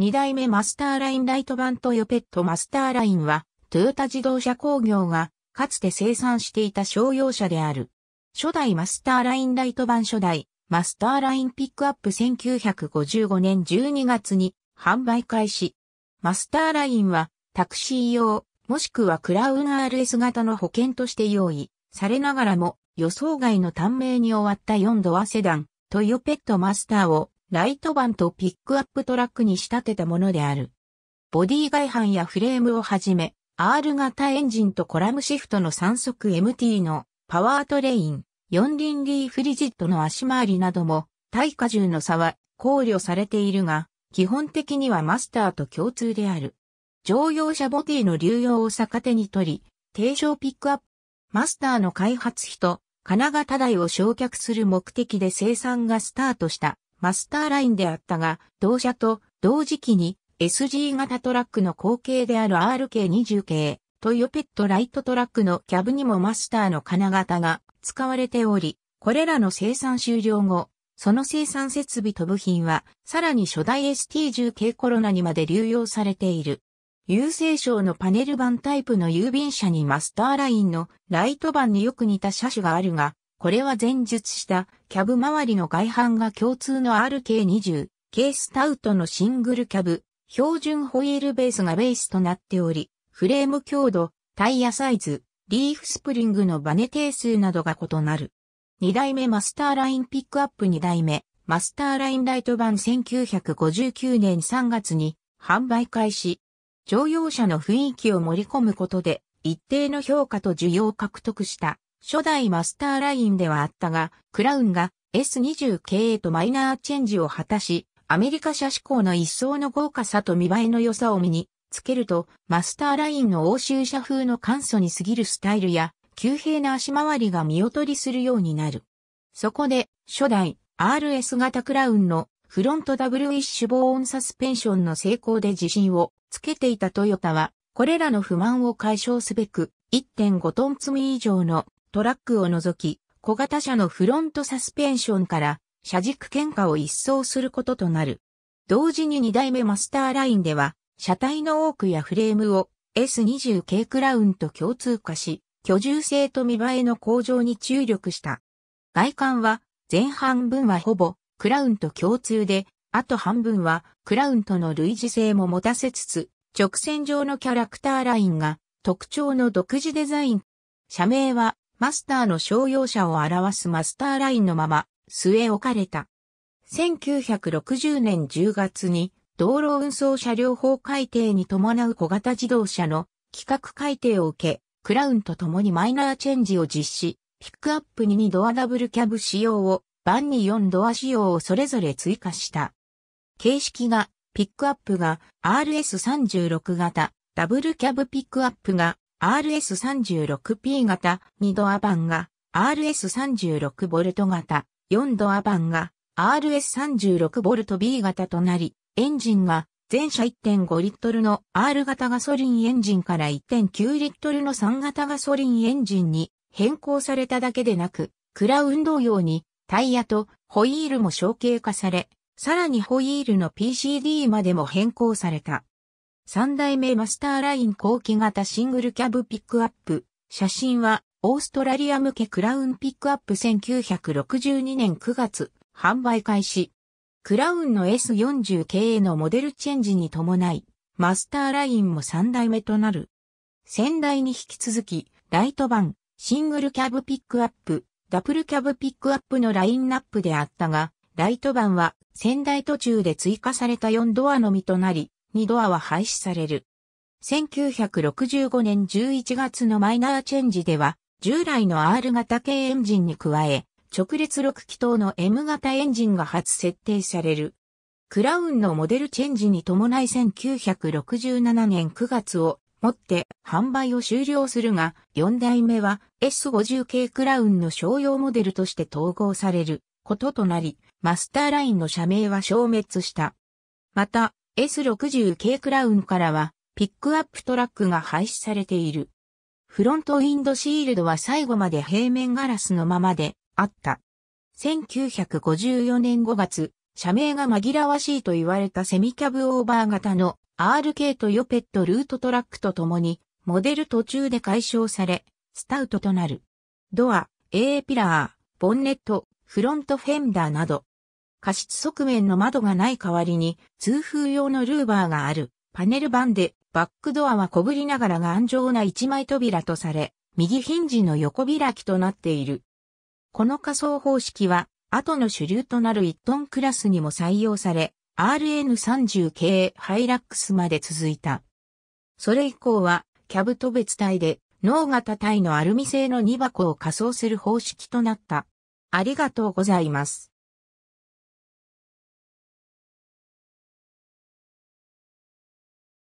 2代目マスターラインライト版トヨペットマスターラインは、トヨタ自動車工業が、かつて生産していた商用車である。初代マスターラインライト版初代、マスターラインピックアップ1955年12月に販売開始。マスターラインはタクシー用、もしくはクラウン RS 型の保険として用意されながらも予想外の短命に終わった4ドアセダン、トヨペットマスターをライトバンとピックアップトラックに仕立てたものである。ボディ外反やフレームをはじめ、R 型エンジンとコラムシフトの3速 MT のパワートレイン、4輪リーフリジットの足回りなども、耐荷重の差は考慮されているが、基本的にはマスターと共通である。乗用車ボディの流用を逆手に取り、低床ピックアップ。マスターの開発費と、金型台を焼却する目的で生産がスタートしたマスターラインであったが、同社と同時期に SG 型トラックの後継である RK20 系、トヨペットライトトラックのキャブにもマスターの金型が使われており、これらの生産終了後、その生産設備と部品は、さらに初代 ST10 系コロナにまで流用されている。郵政省のパネル版タイプの郵便車にマスターラインのライト版によく似た車種があるが、これは前述したキャブ周りの外反が共通の RK20、K スタウトのシングルキャブ、標準ホイールベースがベースとなっており、フレーム強度、タイヤサイズ、リーフスプリングのバネ定数などが異なる。2代目マスターラインピックアップ2代目、マスターラインライト版1959年3月に販売開始。乗用車の雰囲気を盛り込むことで、一定の評価と需要を獲得した初代マスターラインではあったが、クラウンが S20 k へとマイナーチェンジを果たし、アメリカ車志向の一層の豪華さと見栄えの良さを身につけると、マスターラインの欧州車風の簡素に過ぎるスタイルや、急平な足回りが見劣りするようになる。そこで、初代 RS 型クラウンのフロントダブルウィッシュ防音サスペンションの成功で自信をつけていたトヨタは、これらの不満を解消すべく、1.5トン積み以上のトラックを除き、小型車のフロントサスペンションから車軸喧嘩を一掃することとなる。同時に2代目マスターラインでは、車体の多くやフレームを S20 系クラウンと共通化し、居住性と見栄えの向上に注力した。外観は前半分はほぼクラウンと共通で、あと半分はクラウンとの類似性も持たせつつ、直線上のキャラクターラインが特徴の独自デザイン。社名はマスターの商用車を表すマスターラインのまま、据え置かれた。1960年10月に、道路運送車両法改定に伴う小型自動車の規格改定を受け、クラウンと共にマイナーチェンジを実施、ピックアップに2ドアダブルキャブ仕様を、バンに4ドア仕様をそれぞれ追加した。形式が、ピックアップが RS36 型、ダブルキャブピックアップが RS36P 型2ドア版が RS36V 型4ドア版が RS36V B 型となり、エンジンが全車1.5リットルの R 型ガソリンエンジンから1.9リットルの3型ガソリンエンジンに変更されただけでなく、クラウン同様にタイヤとホイールも小型化され、さらにホイールの PCD までも変更された。3代目マスターライン後期型シングルキャブピックアップ。写真は、オーストラリア向けクラウンピックアップ1962年9月、販売開始。クラウンの S40 系のモデルチェンジに伴い、マスターラインも3代目となる。先代に引き続き、ライト版、シングルキャブピックアップ、ダブルキャブピックアップのラインナップであったが、ライト版は先代途中で追加された4ドアのみとなり、二ドアは廃止される。1965年11月のマイナーチェンジでは、従来の R 型系エンジンに加え、直列6気筒の M 型エンジンが初設定される。クラウンのモデルチェンジに伴い1967年9月をもって販売を終了するが、4代目は S50 系クラウンの商用モデルとして統合されることとなり、マスターラインの社名は消滅した。また、S60 k クラウンからは、ピックアップトラックが廃止されている。フロントウィンドシールドは最後まで平面ガラスのままであった。1954年5月、社名が紛らわしいと言われたセミキャブオーバー型の RK とヨペットルートトラックと共に、モデル途中で解消され、スタウトとなる。ドア、A ピラー、ボンネット、フロントフェンダーなど、過失側面の窓がない代わりに通風用のルーバーがある。パネル版でバックドアは小ぶりながら頑丈な一枚扉とされ、右ヒンジの横開きとなっている。この仮想方式は、後の主流となる1トンクラスにも採用され、RN30 系ハイラックスまで続いた。それ以降は、キャブと別体で、脳型体のアルミ製の2箱を仮装する方式となった。ありがとうございます。